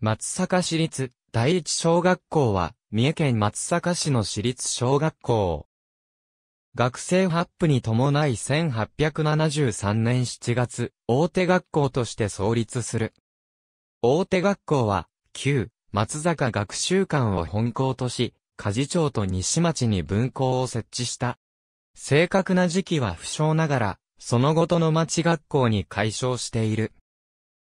松阪市立第一小学校は、三重県松阪市の市立小学校。学生発布に伴い1873年7月、大手学校として創立する。大手学校は、旧、松坂学習館を本校とし、家事町と西町に分校を設置した。正確な時期は不詳ながら、そのごとの町学校に改称している。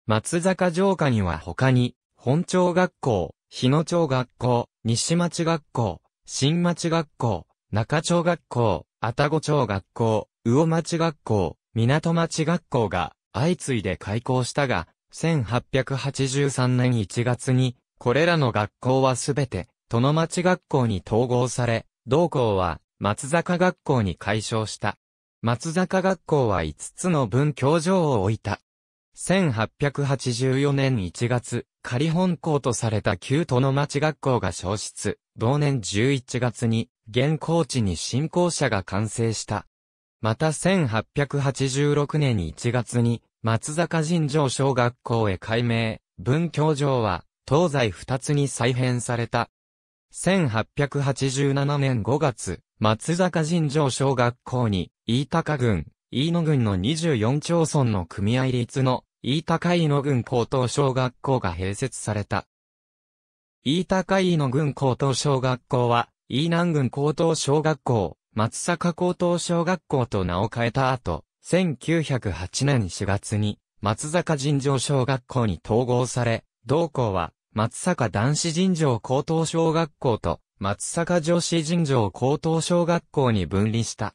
松坂城下には他に、本町学校、日野町学校、西町学校、新町学校、中町学校、愛宕町学校、魚町学校、港町学校が相次いで開校したが、1883年1月に、これらの学校はすべて、殿町学校に統合され、同校は松坂学校に改称した。松坂学校は5つの文教場を置いた。1884年1月、仮本校とされた旧都の町学校が消失、同年11月に、現校地に新校舎が完成した。また1886年1月に、松坂神城小学校へ改名、文教場は、東西二つに再編された。1887年5月、松坂神城小学校に、飯高郡、飯野郡の24町村の組合立の、飯高飯野郡高等小学校が併設された。飯高飯野郡高等小学校は、飯南郡高等小学校、松坂高等小学校と名を変えた後、1908年4月に、松坂尋常小学校に統合され、同校は、松坂男子尋常高等小学校と、松坂女子尋常高等小学校に分離した。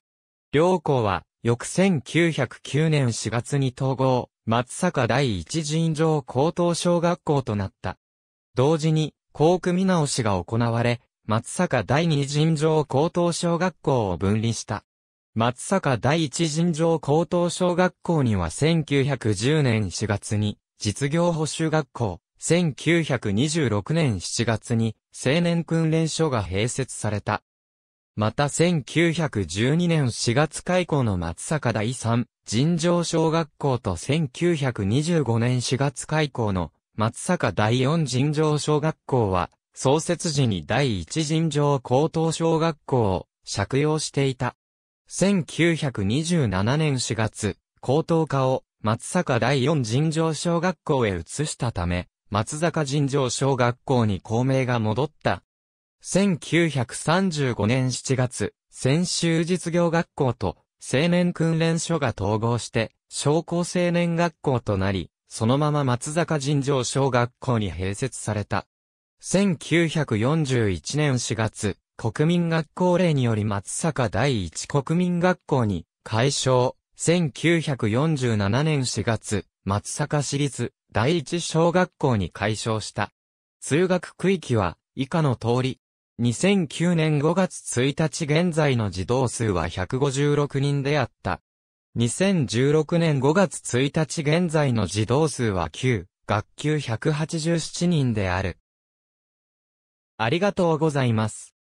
両校は、翌1909年4月に統合、松坂第一尋常高等小学校となった。同時に、校区見直しが行われ、松坂第二尋常高等小学校を分離した。松坂第一尋常高等小学校には1910年4月に、実業補修学校、1926年7月に青年訓練所が併設された。また1912年4月開校の松坂第三、尋常小学校と1925年4月開校の松坂第四尋常小学校は、創設時に第一尋常高等小学校を借用していた。1927年4月、高等科を松坂第四尋常小学校へ移したため、松坂尋常小学校に校名が戻った1935年7月、専修実業学校と青年訓練所が統合して、商工青年学校となり、そのまま松坂尋常小学校に併設された。1941年4月、国民学校令により松坂第一国民学校に改称。1947年4月、松坂市立第一小学校に改称した。通学区域は以下の通り、2009年5月1日現在の児童数は156人であった。2016年5月1日現在の児童数は9、学級187人である。ありがとうございます。